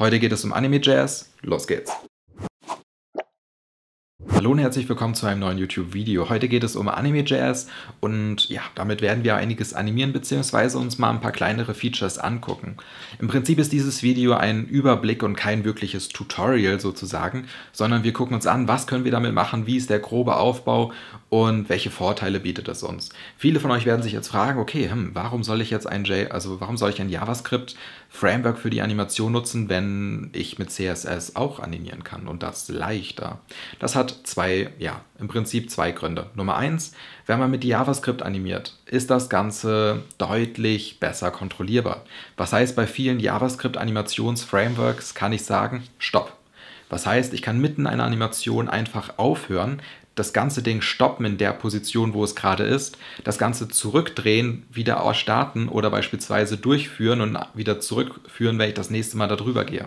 Heute geht es um Anime Jazz. Los geht's. Hallo und herzlich willkommen zu einem neuen YouTube-Video. Heute geht es um Anime.js und ja, damit werden wir einiges animieren bzw. uns mal ein paar kleinere Features angucken. Im Prinzip ist dieses Video ein Überblick und kein wirkliches Tutorial sozusagen, sondern wir gucken uns an, was können wir damit machen, wie ist der grobe Aufbau und welche Vorteile bietet es uns. Viele von euch werden sich jetzt fragen, okay, hm, warum soll ich jetzt ein also ein JavaScript-Framework für die Animation nutzen, wenn ich mit CSS auch animieren kann und das leichter? Das hat zwei, ja, im Prinzip zwei Gründe. Nummer eins, wenn man mit JavaScript animiert, ist das Ganze deutlich besser kontrollierbar. Was heißt, bei vielen JavaScript-Animations-Frameworks kann ich sagen, stopp. Was heißt, ich kann mitten einer Animation einfach aufhören, das ganze Ding stoppen in der Position, wo es gerade ist, das Ganze zurückdrehen, wieder starten oder beispielsweise durchführen und wieder zurückführen, wenn ich das nächste Mal darüber gehe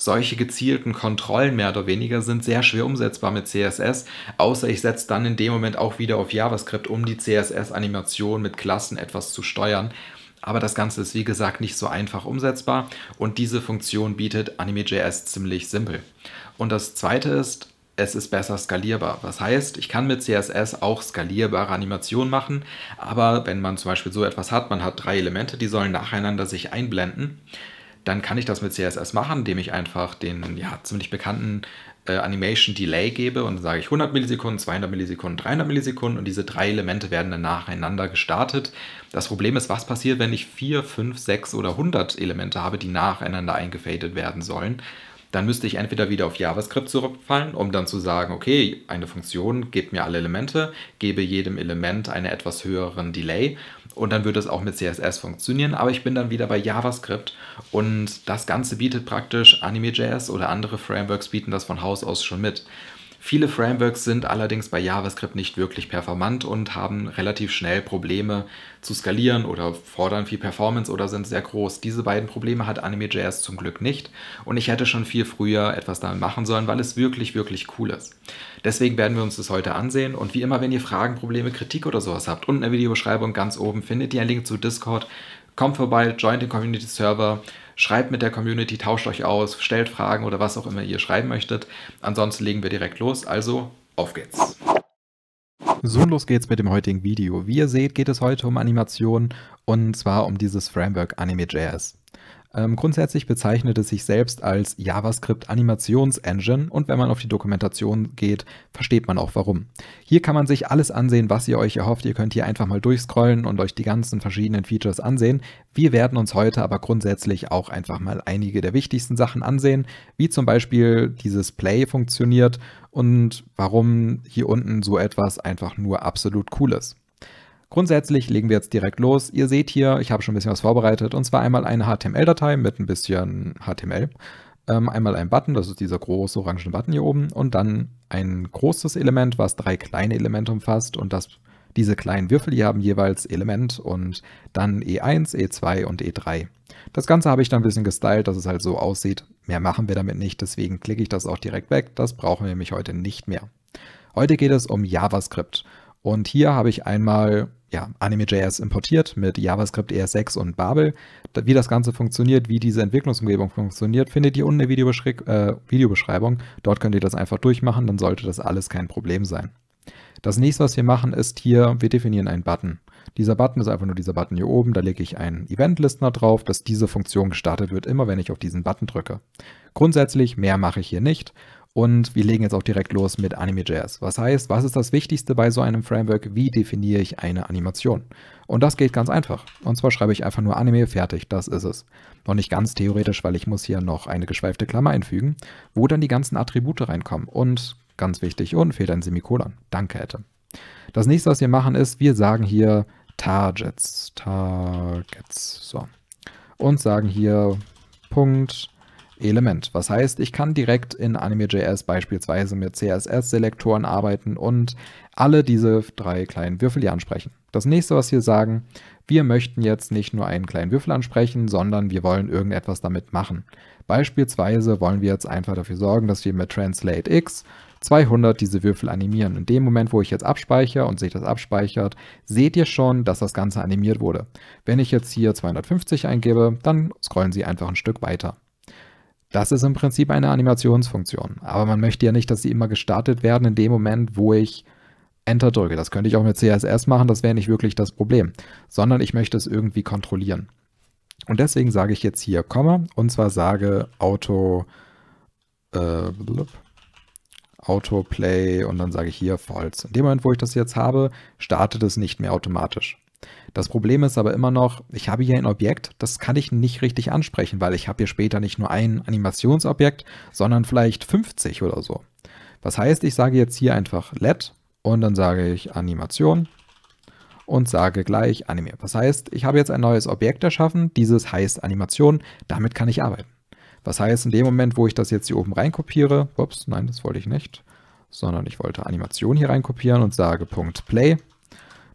solche gezielten Kontrollen mehr oder weniger sind sehr schwer umsetzbar mit CSS, außer ich setze dann in dem Moment auch wieder auf JavaScript, um die CSS-Animation mit Klassen etwas zu steuern. Aber das Ganze ist wie gesagt nicht so einfach umsetzbar und diese Funktion bietet Anime.js ziemlich simpel. Und das zweite ist, es ist besser skalierbar. Was heißt, ich kann mit CSS auch skalierbare Animationen machen, aber wenn man zum Beispiel so etwas hat, man hat drei Elemente, die sollen nacheinander sich einblenden, dann kann ich das mit CSS machen, indem ich einfach den ja, ziemlich bekannten äh, Animation Delay gebe und dann sage ich 100 Millisekunden, 200 Millisekunden, 300 Millisekunden und diese drei Elemente werden dann nacheinander gestartet. Das Problem ist, was passiert, wenn ich 4, 5, 6 oder 100 Elemente habe, die nacheinander eingefadet werden sollen? dann müsste ich entweder wieder auf JavaScript zurückfallen, um dann zu sagen, okay, eine Funktion gibt mir alle Elemente, gebe jedem Element einen etwas höheren Delay und dann würde es auch mit CSS funktionieren, aber ich bin dann wieder bei JavaScript und das Ganze bietet praktisch Anime.js oder andere Frameworks bieten das von Haus aus schon mit. Viele Frameworks sind allerdings bei JavaScript nicht wirklich performant und haben relativ schnell Probleme zu skalieren oder fordern viel Performance oder sind sehr groß. Diese beiden Probleme hat Anime.js zum Glück nicht und ich hätte schon viel früher etwas damit machen sollen, weil es wirklich, wirklich cool ist. Deswegen werden wir uns das heute ansehen und wie immer, wenn ihr Fragen, Probleme, Kritik oder sowas habt, unten in der Videobeschreibung ganz oben findet ihr einen Link zu Discord. Kommt vorbei, joint den Community Server Schreibt mit der Community, tauscht euch aus, stellt Fragen oder was auch immer ihr schreiben möchtet. Ansonsten legen wir direkt los. Also, auf geht's. So, los geht's mit dem heutigen Video. Wie ihr seht, geht es heute um Animation und zwar um dieses Framework Anime.js. Ähm, grundsätzlich bezeichnet es sich selbst als JavaScript Animations-Engine und wenn man auf die Dokumentation geht, versteht man auch warum. Hier kann man sich alles ansehen, was ihr euch erhofft. Ihr könnt hier einfach mal durchscrollen und euch die ganzen verschiedenen Features ansehen. Wir werden uns heute aber grundsätzlich auch einfach mal einige der wichtigsten Sachen ansehen, wie zum Beispiel dieses Play funktioniert und warum hier unten so etwas einfach nur absolut cool ist. Grundsätzlich legen wir jetzt direkt los. Ihr seht hier, ich habe schon ein bisschen was vorbereitet, und zwar einmal eine HTML-Datei mit ein bisschen HTML, ähm, einmal ein Button, das ist dieser große orange Button hier oben, und dann ein großes Element, was drei kleine Elemente umfasst, und das diese kleinen Würfel hier haben jeweils Element und dann E1, E2 e und E3. Das Ganze habe ich dann ein bisschen gestylt, dass es halt so aussieht. Mehr machen wir damit nicht, deswegen klicke ich das auch direkt weg. Das brauchen wir nämlich heute nicht mehr. Heute geht es um JavaScript. Und hier habe ich einmal ja, Anime.js importiert mit JavaScript, ES6 und Babel. Wie das Ganze funktioniert, wie diese Entwicklungsumgebung funktioniert, findet ihr unten in der Videobeschreibung. Äh, Videobeschreibung. Dort könnt ihr das einfach durchmachen, dann sollte das alles kein Problem sein. Das nächste, was wir machen, ist hier, wir definieren einen Button. Dieser Button ist einfach nur dieser Button hier oben, da lege ich einen Event-Listener drauf, dass diese Funktion gestartet wird, immer wenn ich auf diesen Button drücke. Grundsätzlich, mehr mache ich hier nicht. Und wir legen jetzt auch direkt los mit Anime.js. Was heißt, was ist das Wichtigste bei so einem Framework? Wie definiere ich eine Animation? Und das geht ganz einfach. Und zwar schreibe ich einfach nur Anime fertig, das ist es. Noch nicht ganz theoretisch, weil ich muss hier noch eine geschweifte Klammer einfügen, wo dann die ganzen Attribute reinkommen. Und ganz wichtig, und fehlt ein Semikolon. Danke, hätte. Das nächste, was wir machen, ist, wir sagen hier Targets, Targets, so. Und sagen hier Punkt Element. Was heißt, ich kann direkt in Anime.js beispielsweise mit CSS-Selektoren arbeiten und alle diese drei kleinen Würfel hier ansprechen. Das nächste, was wir sagen, wir möchten jetzt nicht nur einen kleinen Würfel ansprechen, sondern wir wollen irgendetwas damit machen. Beispielsweise wollen wir jetzt einfach dafür sorgen, dass wir mit Translate X 200 diese Würfel animieren. In dem Moment, wo ich jetzt abspeichere und sich das abspeichert, seht ihr schon, dass das Ganze animiert wurde. Wenn ich jetzt hier 250 eingebe, dann scrollen sie einfach ein Stück weiter. Das ist im Prinzip eine Animationsfunktion. Aber man möchte ja nicht, dass sie immer gestartet werden in dem Moment, wo ich Enter drücke. Das könnte ich auch mit CSS machen, das wäre nicht wirklich das Problem, sondern ich möchte es irgendwie kontrollieren. Und deswegen sage ich jetzt hier Komma und zwar sage Auto äh, blub, Autoplay und dann sage ich hier False. In dem Moment, wo ich das jetzt habe, startet es nicht mehr automatisch. Das Problem ist aber immer noch, ich habe hier ein Objekt, das kann ich nicht richtig ansprechen, weil ich habe hier später nicht nur ein Animationsobjekt, sondern vielleicht 50 oder so. Was heißt, ich sage jetzt hier einfach let und dann sage ich Animation und sage gleich Anime. Was heißt, ich habe jetzt ein neues Objekt erschaffen, dieses heißt Animation, damit kann ich arbeiten. Was heißt, in dem Moment, wo ich das jetzt hier oben reinkopiere, ups, nein, das wollte ich nicht, sondern ich wollte Animation hier reinkopieren und sage Punkt Play,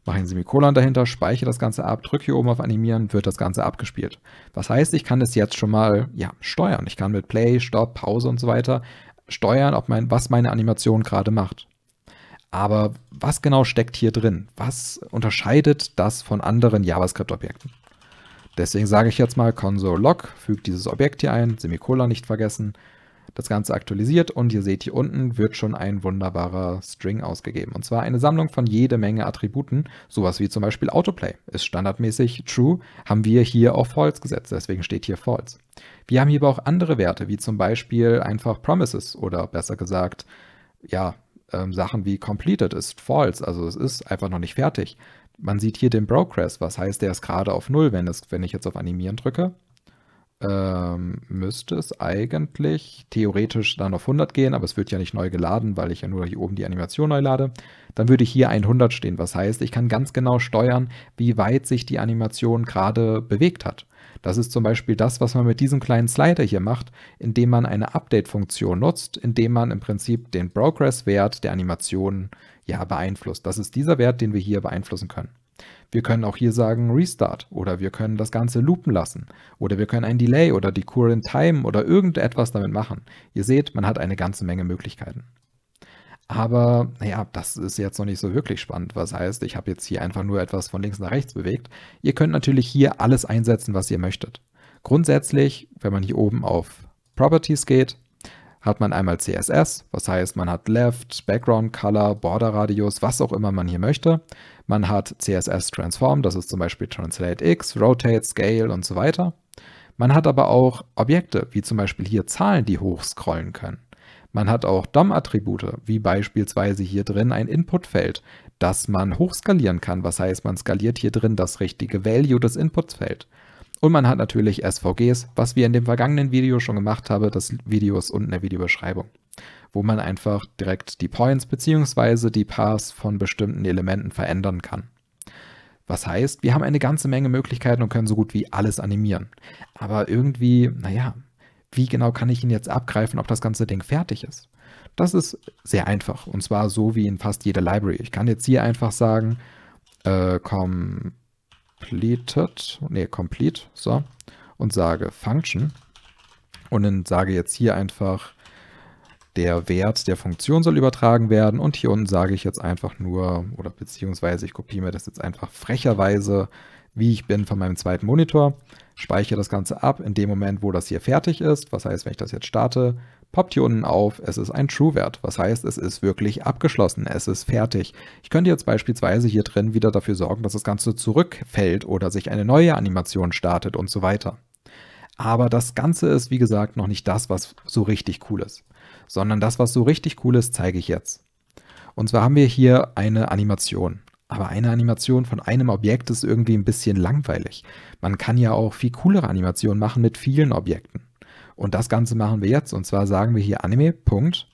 mache ein Semikolon dahinter, speichere das Ganze ab, drücke hier oben auf Animieren, wird das Ganze abgespielt. Was heißt, ich kann das jetzt schon mal ja, steuern. Ich kann mit Play, Stop, Pause und so weiter steuern, ob mein, was meine Animation gerade macht. Aber was genau steckt hier drin? Was unterscheidet das von anderen JavaScript-Objekten? Deswegen sage ich jetzt mal console.log, füge dieses Objekt hier ein, Semikolon nicht vergessen, das Ganze aktualisiert und ihr seht hier unten wird schon ein wunderbarer String ausgegeben. Und zwar eine Sammlung von jede Menge Attributen, sowas wie zum Beispiel Autoplay. Ist standardmäßig true, haben wir hier auf false gesetzt, deswegen steht hier false. Wir haben hier aber auch andere Werte, wie zum Beispiel einfach promises oder besser gesagt, ja, ähm, Sachen wie completed ist false, also es ist einfach noch nicht fertig. Man sieht hier den Progress, was heißt, der ist gerade auf 0, wenn, es, wenn ich jetzt auf Animieren drücke ähm, müsste es eigentlich theoretisch dann auf 100 gehen, aber es wird ja nicht neu geladen, weil ich ja nur hier oben die Animation neu lade. Dann würde hier 100 stehen, was heißt, ich kann ganz genau steuern, wie weit sich die Animation gerade bewegt hat. Das ist zum Beispiel das, was man mit diesem kleinen Slider hier macht, indem man eine Update-Funktion nutzt, indem man im Prinzip den Progress-Wert der Animation ja beeinflusst. Das ist dieser Wert, den wir hier beeinflussen können. Wir können auch hier sagen Restart oder wir können das Ganze loopen lassen oder wir können ein Delay oder die Current Time oder irgendetwas damit machen. Ihr seht, man hat eine ganze Menge Möglichkeiten. Aber naja, das ist jetzt noch nicht so wirklich spannend. Was heißt, ich habe jetzt hier einfach nur etwas von links nach rechts bewegt. Ihr könnt natürlich hier alles einsetzen, was ihr möchtet. Grundsätzlich, wenn man hier oben auf Properties geht, hat man einmal CSS, was heißt, man hat Left, Background Color, Border Radius, was auch immer man hier möchte. Man hat CSS Transform, das ist zum Beispiel Translate X, Rotate, Scale und so weiter. Man hat aber auch Objekte, wie zum Beispiel hier Zahlen, die hochscrollen können. Man hat auch DOM-Attribute, wie beispielsweise hier drin ein Inputfeld, das man hochskalieren kann. Was heißt, man skaliert hier drin das richtige Value des Inputsfeld. Und man hat natürlich SVGs, was wir in dem vergangenen Video schon gemacht haben. Das Video ist unten in der Videobeschreibung, wo man einfach direkt die Points bzw. die Pars von bestimmten Elementen verändern kann. Was heißt, wir haben eine ganze Menge Möglichkeiten und können so gut wie alles animieren. Aber irgendwie, naja, wie genau kann ich ihn jetzt abgreifen, ob das ganze Ding fertig ist? Das ist sehr einfach und zwar so wie in fast jeder Library. Ich kann jetzt hier einfach sagen, äh, komm, completed, nee, complete, so, und sage Function und dann sage jetzt hier einfach, der Wert der Funktion soll übertragen werden und hier unten sage ich jetzt einfach nur, oder beziehungsweise ich kopiere mir das jetzt einfach frecherweise, wie ich bin von meinem zweiten Monitor, speichere das Ganze ab in dem Moment, wo das hier fertig ist, was heißt, wenn ich das jetzt starte, poppt hier unten auf, es ist ein True-Wert, was heißt, es ist wirklich abgeschlossen, es ist fertig. Ich könnte jetzt beispielsweise hier drin wieder dafür sorgen, dass das Ganze zurückfällt oder sich eine neue Animation startet und so weiter. Aber das Ganze ist, wie gesagt, noch nicht das, was so richtig cool ist, sondern das, was so richtig cool ist, zeige ich jetzt. Und zwar haben wir hier eine Animation. Aber eine Animation von einem Objekt ist irgendwie ein bisschen langweilig. Man kann ja auch viel coolere Animationen machen mit vielen Objekten. Und das Ganze machen wir jetzt. Und zwar sagen wir hier Anime, Punkt.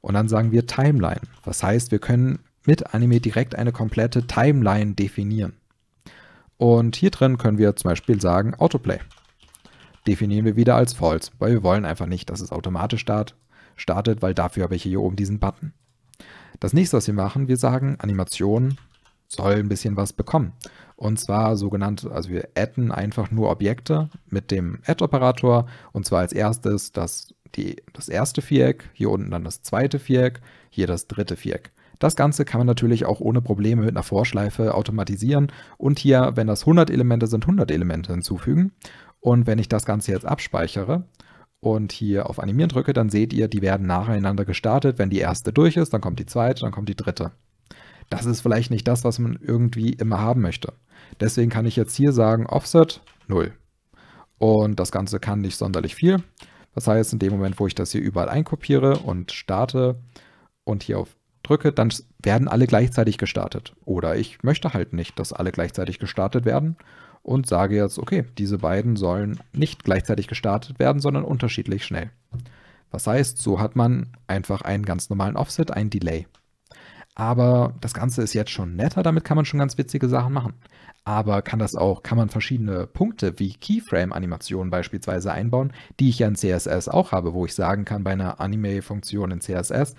Und dann sagen wir Timeline. Das heißt, wir können mit Anime direkt eine komplette Timeline definieren. Und hier drin können wir zum Beispiel sagen Autoplay. Definieren wir wieder als false, weil wir wollen einfach nicht, dass es automatisch start, startet, weil dafür habe ich hier oben diesen Button. Das nächste, was wir machen, wir sagen Animation soll ein bisschen was bekommen. Und zwar sogenannte, also wir adden einfach nur Objekte mit dem Add-Operator. Und zwar als erstes das, die, das erste Viereck, hier unten dann das zweite Viereck, hier das dritte Viereck. Das Ganze kann man natürlich auch ohne Probleme mit einer Vorschleife automatisieren und hier, wenn das 100 Elemente sind, 100 Elemente hinzufügen. Und wenn ich das Ganze jetzt abspeichere und hier auf Animieren drücke, dann seht ihr, die werden nacheinander gestartet. Wenn die erste durch ist, dann kommt die zweite, dann kommt die dritte das ist vielleicht nicht das, was man irgendwie immer haben möchte. Deswegen kann ich jetzt hier sagen Offset 0. Und das Ganze kann nicht sonderlich viel. Das heißt, in dem Moment, wo ich das hier überall einkopiere und starte und hier auf drücke, dann werden alle gleichzeitig gestartet. Oder ich möchte halt nicht, dass alle gleichzeitig gestartet werden und sage jetzt, okay, diese beiden sollen nicht gleichzeitig gestartet werden, sondern unterschiedlich schnell. Das heißt, so hat man einfach einen ganz normalen Offset, ein Delay aber das Ganze ist jetzt schon netter, damit kann man schon ganz witzige Sachen machen. Aber kann das auch, kann man verschiedene Punkte wie Keyframe-Animationen beispielsweise einbauen, die ich ja in CSS auch habe, wo ich sagen kann, bei einer Anime-Funktion in CSS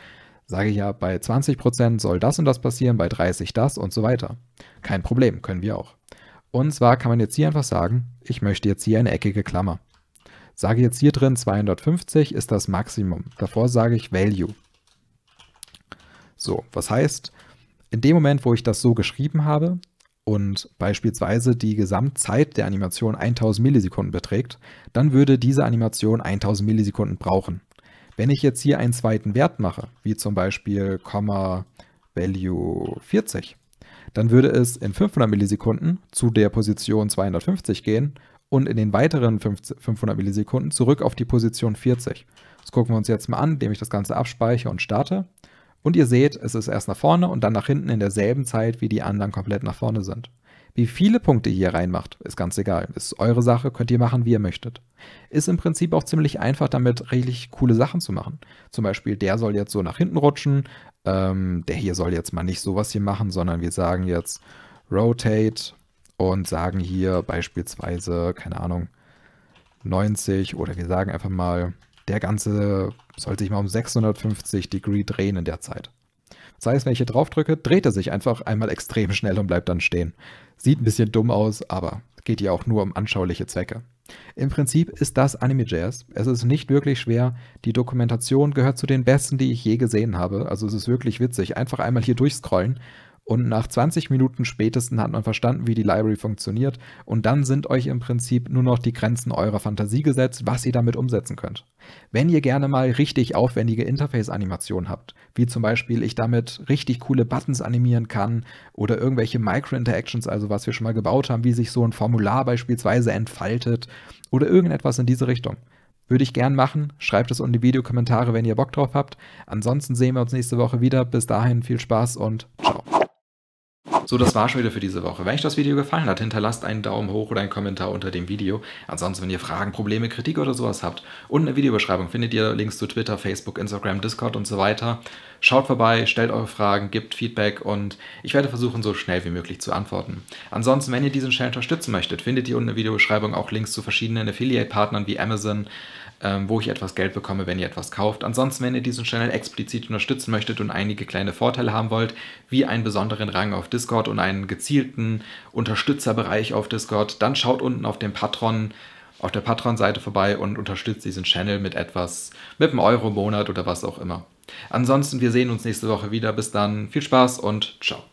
sage ich ja, bei 20% soll das und das passieren, bei 30 das und so weiter. Kein Problem, können wir auch. Und zwar kann man jetzt hier einfach sagen, ich möchte jetzt hier eine eckige Klammer. Sage jetzt hier drin 250 ist das Maximum. Davor sage ich Value. So, was heißt, in dem Moment, wo ich das so geschrieben habe und beispielsweise die Gesamtzeit der Animation 1000 Millisekunden beträgt, dann würde diese Animation 1000 Millisekunden brauchen. Wenn ich jetzt hier einen zweiten Wert mache, wie zum Beispiel Komma Value 40, dann würde es in 500 Millisekunden zu der Position 250 gehen und in den weiteren 500 Millisekunden zurück auf die Position 40. Das gucken wir uns jetzt mal an, indem ich das Ganze abspeichere und starte. Und ihr seht, es ist erst nach vorne und dann nach hinten in derselben Zeit, wie die anderen komplett nach vorne sind. Wie viele Punkte ihr hier reinmacht, ist ganz egal. Ist eure Sache, könnt ihr machen, wie ihr möchtet. Ist im Prinzip auch ziemlich einfach, damit richtig coole Sachen zu machen. Zum Beispiel, der soll jetzt so nach hinten rutschen, ähm, der hier soll jetzt mal nicht sowas hier machen, sondern wir sagen jetzt Rotate und sagen hier beispielsweise, keine Ahnung, 90 oder wir sagen einfach mal der ganze soll sich mal um 650 Degree drehen in der Zeit. Das heißt, wenn ich hier drauf drücke, dreht er sich einfach einmal extrem schnell und bleibt dann stehen. Sieht ein bisschen dumm aus, aber geht ja auch nur um anschauliche Zwecke. Im Prinzip ist das Anime-Jazz. Es ist nicht wirklich schwer. Die Dokumentation gehört zu den besten, die ich je gesehen habe. Also es ist wirklich witzig. Einfach einmal hier durchscrollen und nach 20 Minuten spätestens hat man verstanden, wie die Library funktioniert. Und dann sind euch im Prinzip nur noch die Grenzen eurer Fantasie gesetzt, was ihr damit umsetzen könnt. Wenn ihr gerne mal richtig aufwendige Interface-Animationen habt, wie zum Beispiel ich damit richtig coole Buttons animieren kann oder irgendwelche Micro-Interactions, also was wir schon mal gebaut haben, wie sich so ein Formular beispielsweise entfaltet oder irgendetwas in diese Richtung. Würde ich gern machen. Schreibt es unten in die Videokommentare, wenn ihr Bock drauf habt. Ansonsten sehen wir uns nächste Woche wieder. Bis dahin viel Spaß und. So, das war schon wieder für diese Woche. Wenn euch das Video gefallen hat, hinterlasst einen Daumen hoch oder einen Kommentar unter dem Video. Ansonsten, wenn ihr Fragen, Probleme, Kritik oder sowas habt, unten in der Videobeschreibung findet ihr Links zu Twitter, Facebook, Instagram, Discord und so weiter. Schaut vorbei, stellt eure Fragen, gibt Feedback und ich werde versuchen, so schnell wie möglich zu antworten. Ansonsten, wenn ihr diesen Channel unterstützen möchtet, findet ihr unten in der Videobeschreibung auch Links zu verschiedenen Affiliate-Partnern wie Amazon, ähm, wo ich etwas Geld bekomme, wenn ihr etwas kauft. Ansonsten, wenn ihr diesen Channel explizit unterstützen möchtet und einige kleine Vorteile haben wollt, wie einen besonderen Rang auf Discord, Discord und einen gezielten Unterstützerbereich auf Discord. Dann schaut unten auf dem Patron auf der Patreon-Seite vorbei und unterstützt diesen Channel mit etwas, mit einem Euro im Monat oder was auch immer. Ansonsten, wir sehen uns nächste Woche wieder. Bis dann, viel Spaß und ciao.